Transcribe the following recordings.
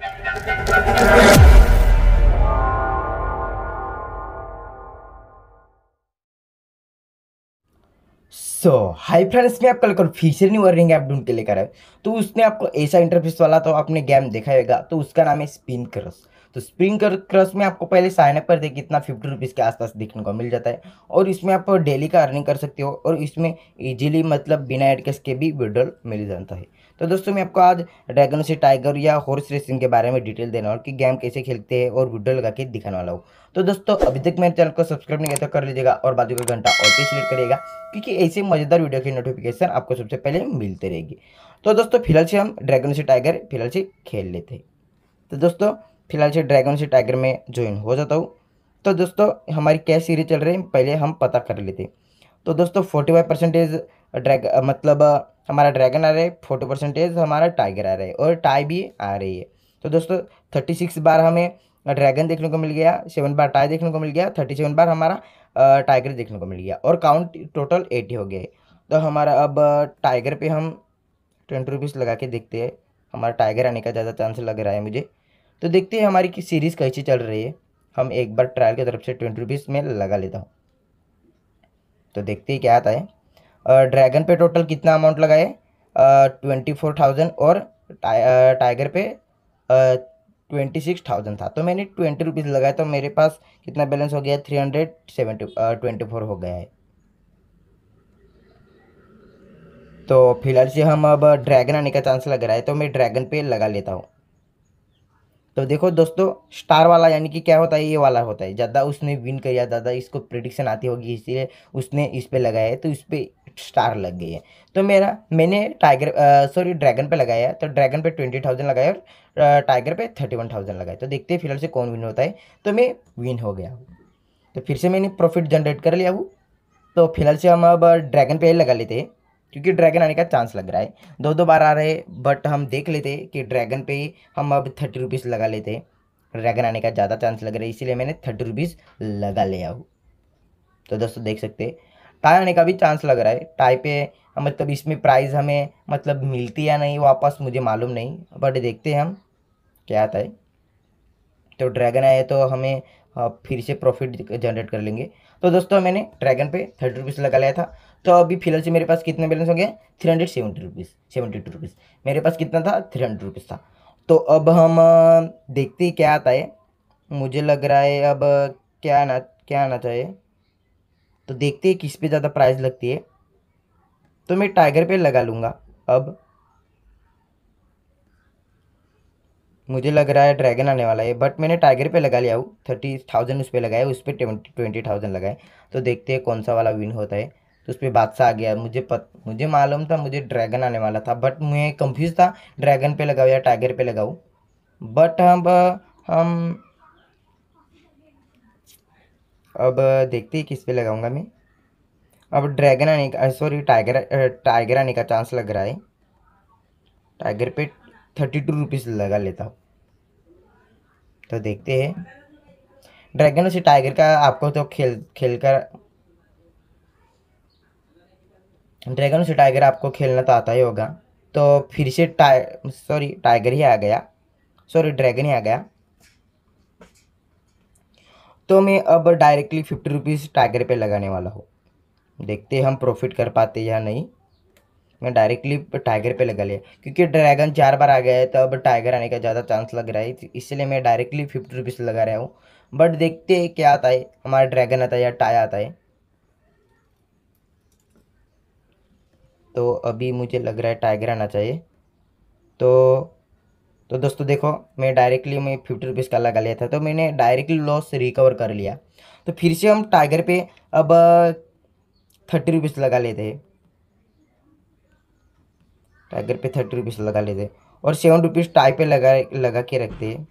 Thank you. So hi friends में आपका लेकर फिर से न्यू अर्निंग ऐप ढूंढ के लेकर आए तो उसने आपको ऐसा इंटरफेस वाला तो आपने गेम देखा होगा तो उसका नाम है स्पिन क्रस तो स्प्रिंग क्रस में आपको पहले साइन अप कर दे इतना फिफ्टी रुपीज़ के आसपास देखने को मिल जाता है और इसमें आप डेली का अर्निंग कर सकते हो और इसमें इजीली मतलब बिना एड कैश के भी विड्रॉल मिल जाता है तो दोस्तों मैं आपको आज ड्रैगन से टाइगर या हॉर्स रेसिंग के बारे में डिटेल देने वाला कि गेम कैसे खेलते हैं और विड्रॉल लगा के दिखाने वाला हूँ तो दोस्तों अभी तक मेरे चैनल को सब्सक्राइब नहीं किया तो कर लीजिएगा और बाद घंटा और भी सिलेक्ट करिएगा क्योंकि ऐसे मज़ेदार वीडियो की नोटिफिकेशन आपको सबसे पहले मिलते रहेगी तो दोस्तों फिलहाल से हम ड्रैगन से टाइगर फिलहाल से खेल लेते हैं तो दोस्तों फिलहाल से ड्रैगन से टाइगर में ज्वाइन हो जाता हूँ तो दोस्तों हमारी क्या सीरीज चल रही है पहले हम पता कर लेते हैं तो दोस्तों फोर्टी फाइव परसेंटेज ड्रैग मतलब हमारा ड्रैगन आ रहा है फोर्टी परसेंटेज हमारा टाइगर आ रहा है और टाई भी आ रही है तो दोस्तों थर्टी सिक्स बार हमें ड्रैगन देखने को मिल गया सेवन बार टाई देखने को मिल गया थर्टी सेवन बार हमारा टाइगर देखने को मिल गया और काउंट टोटल एटी हो गए तो हमारा अब टाइगर पे हम ट्वेंटी रुपीज़ लगा के देखते हैं हमारा टाइगर आने का ज़्यादा चांस लग रहा है मुझे तो देखते हैं हमारी सीरीज़ कैसी चल रही है हम एक बार ट्रायल की तरफ से ट्वेंटी रुपीज़ में लगा लेता हूँ तो देखते हैं क्या आता है ड्रैगन पे टोटल कितना अमाउंट लगाए ट्वेंटी फोर थाउजेंड और टाइगर पे ट्वेंटी सिक्स थाउजेंड था तो मैंने ट्वेंटी रुपीज़ लगाया तो मेरे पास कितना बैलेंस हो गया three hundred seventy twenty four हो गया है तो फिलहाल से हम अब ड्रैगन आने का चांस लग रहा है तो मैं ड्रैगन पे लगा लेता हूँ तो देखो दोस्तों स्टार वाला यानी कि क्या होता है ये वाला होता है ज़्यादा उसने विन किया ज़्यादा इसको प्रिडिक्शन आती होगी इसलिए उसने इस पर लगाया है तो इस पर स्टार लग गई है तो मेरा मैंने टाइगर सॉरी ड्रैगन पे लगाया तो ड्रैगन पे ट्वेंटी थाउजेंड लगाया और टाइगर पे थर्टी वन थाउजेंड लगाया तो देखते हैं फिलहाल से कौन विन होता है तो मैं विन हो गया हूँ तो फिर से मैंने प्रॉफिट जनरेट कर लिया हूँ तो फिलहाल से हम अब ड्रैगन पे लगा लेते हैं क्योंकि ड्रैगन आने का चांस लग रहा है दो दो बार आ रहे हैं बट हम देख लेते कि ड्रैगन पे हम अब थर्टी रुपीज़ लगा लेते हैं ड्रैगन आने का ज़्यादा चांस लग रहा है इसीलिए मैंने थर्टी रुपीज़ लगा लिया हूँ तो दोस्तों देख सकते हैं टाई आने का भी चांस लग रहा है टाई पे मतलब इसमें प्राइस हमें मतलब मिलती या नहीं वापस मुझे मालूम नहीं बट देखते हैं हम क्या आता है तो ड्रैगन आए तो हमें फिर से प्रॉफिट जनरेट कर लेंगे तो दोस्तों मैंने ड्रैगन पे थर्टी रुपीज़ लगा लिया था तो अभी फिलहाल से मेरे पास कितने बैलेंस हो गया three hundred seventy rupees seventy two rupees मेरे पास कितना था थ्री हंड्रेड रुपीज़ था तो अब हम देखते हैं क्या आता है मुझे लग रहा है अब क्या आना क्या आना चाहिए तो देखते हैं किस पे ज़्यादा प्राइस लगती है तो मैं टाइगर पे लगा लूँगा अब मुझे लग रहा है ड्रैगन आने वाला है बट मैंने टाइगर पे लगा लिया हूँ थर्टी थाउजेंड उस पर लगाया उस पर ट्वेंटी ट्वेंटी थाउजेंड लगाए तो देखते हैं कौन सा वाला विन होता है तो उस पर बादशाह आ गया मुझे पत मुझे मालूम था मुझे ड्रैगन आने वाला था बट मैं कंफ्यूज था ड्रैगन पे लगाऊँ या टाइगर पे लगाऊँ बट हम हम अब देखते हैं किस पे लगाऊंगा मैं अब ड्रैगन आने का सॉरी टाइगर टाइगर आने का चांस लग रहा है टाइगर पे थर्टी टू रुपीज़ लगा लेता हूँ तो देखते हैं ड्रैगन उसे टाइगर का आपको तो खेल खेल कर ड्रैगन उसे टाइगर आपको खेलना तो आता ही होगा तो फिर से टाइ सॉरी टाइगर ही आ गया सॉरी ड्रैगन ही आ गया तो मैं अब डायरेक्टली फिफ्टी रुपीज़ टाइगर पे लगाने वाला हूँ देखते हैं हम प्रॉफिट कर पाते या नहीं मैं डायरेक्टली टाइगर पे लगा लिया क्योंकि ड्रैगन चार बार आ गया है तो अब टाइगर आने का ज़्यादा चांस लग रहा है इसलिए मैं डायरेक्टली फिफ्टी रुपीज़ लगा रहा हूँ बट देखते हैं क्या आता है हमारा ड्रैगन आता है या टाया आता है तो अभी मुझे लग रहा है टाइगर आना चाहिए तो तो दोस्तों देखो मैं डायरेक्टली मैं फिफ्टी रुपीज़ का लगा लिया था तो मैंने डायरेक्टली लॉस रिकवर कर लिया तो फिर से हम टाइगर पे अब थर्टी uh, रुपीज़ लगा लेते हैं टाइगर पे थर्टी रुपीज़ लगा लेते हैं और सेवन रुपीज़ टाई पे लगा लगा के रखते हैं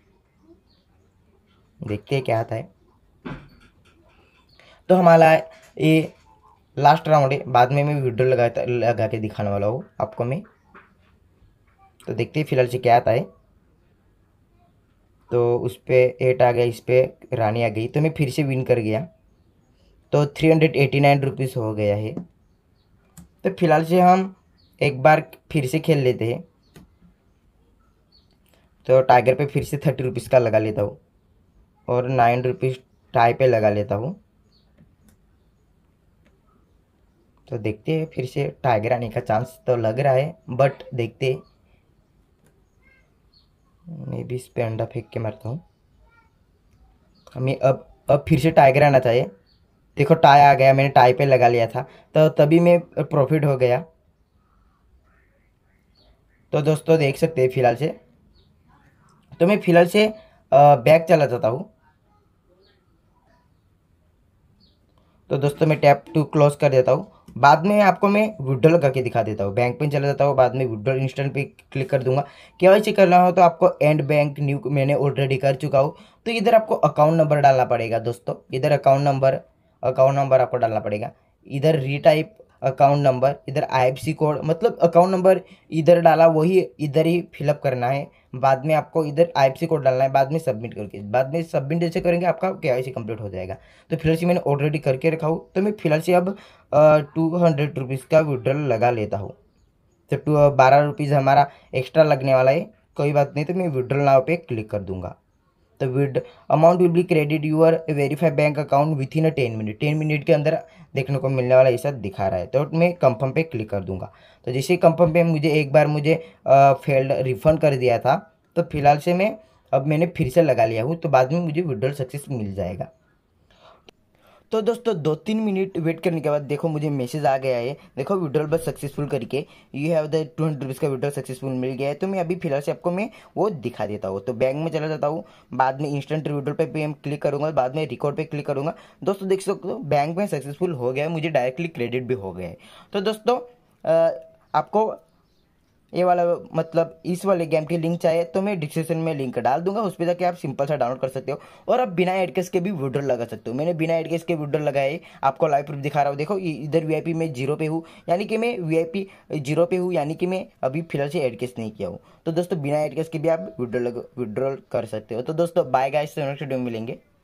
देखते हैं क्या आता है तो हमारा ये लास्ट राउंड है बाद में मैं वीडियो लगा लगा के दिखाने वाला हूँ आपको मैं तो देखते हैं फिलहाल से क्या आता है तो उस पर एट आ गया इस पर रानी आ गई तो मैं फिर से विन कर गया तो three hundred eighty nine rupees हो गया है तो फिलहाल से हम एक बार फिर से खेल लेते हैं तो टाइगर पे फिर से थर्टी रुपीज़ का लगा लेता हूँ और नाइन रुपीज़ टाई पे लगा लेता हूँ तो देखते हैं फिर से टाइगर आने का चांस तो लग रहा है बट देखते हैं मे भी इस पर अंडा फेंक के मारता हूँ हमें अब अब फिर से टाइगर आना चाहिए देखो टाई आ गया मैंने टाई पे लगा लिया था तो तभी मैं प्रॉफिट हो गया तो दोस्तों देख सकते हैं फ़िलहाल से तो मैं फ़िलहाल से बैग चला जाता हूँ तो दोस्तों मैं टैप टू क्लोज कर देता हूँ बाद में आपको मैं विड्रॉल करके दिखा देता हूँ बैंक में चला जाता हूँ बाद में विड्रॉल इंस्टेंट पे क्लिक कर दूंगा के वाई करना हो तो आपको एंड बैंक न्यू मैंने ऑलरेडी कर चुका हूँ तो इधर आपको अकाउंट नंबर डालना पड़ेगा दोस्तों इधर अकाउंट नंबर अकाउंट नंबर आपको डालना पड़ेगा इधर रीटाइप अकाउंट नंबर इधर आईएफसी कोड मतलब अकाउंट नंबर इधर डाला वही इधर ही फिलअप करना है बाद में आपको इधर आईएफसी कोड डालना है बाद में सबमिट करके बाद में सबमिट जैसे करेंगे आपका के कंप्लीट हो जाएगा तो फिलहाल से मैंने ऑलरेडी करके रखा हूँ तो मैं फिलहाल से अब टू हंड्रेड रुपीज़ का विड्रॉल लगा लेता हूँ तो टू बारह रुपीज़ हमारा एक्स्ट्रा लगने वाला है कोई बात नहीं तो मैं विड्रॉल नाव पर क्लिक कर दूँगा the amount will be credit credit verified bank account within a ten minute ten minute के अंदर देखने को मिलने वाला ऐसा दिखा रहा है तो मैं कंफर्म पे क्लिक कर दूंगा तो जैसे कंफर्म पे मुझे एक बार मुझे फेल्ड रिफंड कर दिया था तो फिलहाल से मैं अब मैंने फिर से लगा लिया हूँ तो बाद में मुझे विड्रॉल सक्सेस मिल जाएगा तो दोस्तों दो तीन मिनट वेट करने के बाद देखो मुझे मैसेज आ गया है देखो विड्रॉल बस सक्सेसफुल करके you have the two hundred rupees का विड्रॉल सक्सेसफुल मिल गया है तो मैं अभी फिलहाल से आपको मैं वो दिखा देता हूँ तो बैंक में चला जाता हूँ बाद में इंस्टेंट विड्रॉल पे मैं क्लिक करूँगा बाद में रिकॉर्ड पे क्लिक करूँगा दोस्तों देख सकते हो बैंक में सक्सेसफुल हो गया है मुझे डायरेक्टली क्रेडिट भी हो गया है तो दोस्तों आपको ये वाला मतलब इस वाले गेम की लिंक चाहिए तो मैं डिस्क्रिप्शन में लिंक डाल दूंगा उस पर जाकर आप सिंपल सा डाउनलोड कर सकते हो और आप बिना एडकेस के भी विड्रॉ लगा सकते हो मैंने बिना एडकेस के विड्रॉ लगाए आपको लाइव प्रूफ दिखा रहा हूँ देखो इधर वी मैं जीरो पे हूँ यानी कि मैं वी जीरो पे हूँ यानी कि मैं अभी फिलहाल से एडकेस नहीं किया हूँ तो दोस्तों बिना एडकेस के भी आप विड्रॉ विड्रॉल कर सकते हो तो दोस्तों बाय गाइस नेक्स्ट वीडियो मिलेंगे